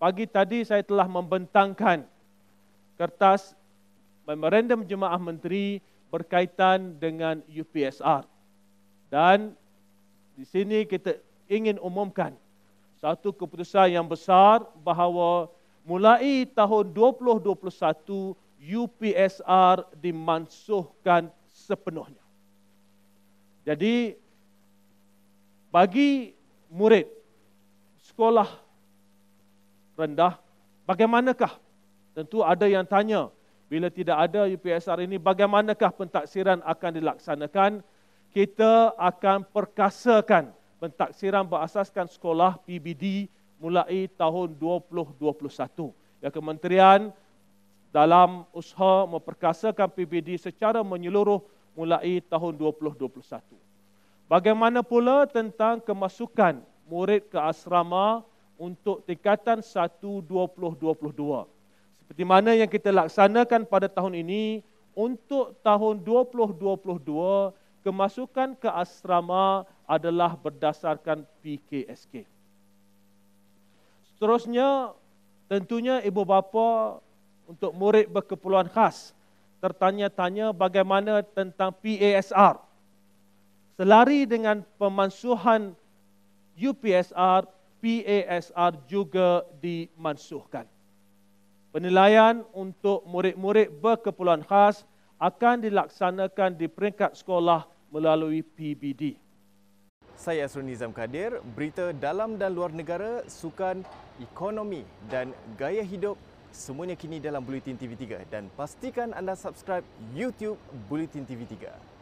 pagi tadi saya telah membentangkan kertas memorandum jemaah menteri berkaitan dengan UPSR. Dan di sini kita ingin umumkan satu keputusan yang besar bahawa mulai tahun 2021 UPSR dimansuhkan sepenuhnya. Jadi bagi murid sekolah rendah. Bagaimanakah? Tentu ada yang tanya, bila tidak ada UPSR ini, bagaimanakah pentaksiran akan dilaksanakan? Kita akan perkasakan pentaksiran berasaskan sekolah PBD mulai tahun 2021. Ya Kementerian dalam usaha memperkasakan PBD secara menyeluruh mulai tahun 2021. Bagaimana pula tentang kemasukan murid ke asrama untuk tingkatan 1-2022. Seperti mana yang kita laksanakan pada tahun ini, untuk tahun 2022, kemasukan ke asrama adalah berdasarkan PKSK. Seterusnya, tentunya ibu bapa untuk murid berkeperluan khas tertanya-tanya bagaimana tentang PASR. Selari dengan pemansuhan UPSR, PASR juga dimansuhkan. Penilaian untuk murid-murid berkeperluan khas akan dilaksanakan di peringkat sekolah melalui PBD. Saya Asrul Nizam Kadir, berita dalam dan luar negara, sukan, ekonomi dan gaya hidup semuanya kini dalam Bulletin TV3 dan pastikan anda subscribe YouTube Bulletin TV3.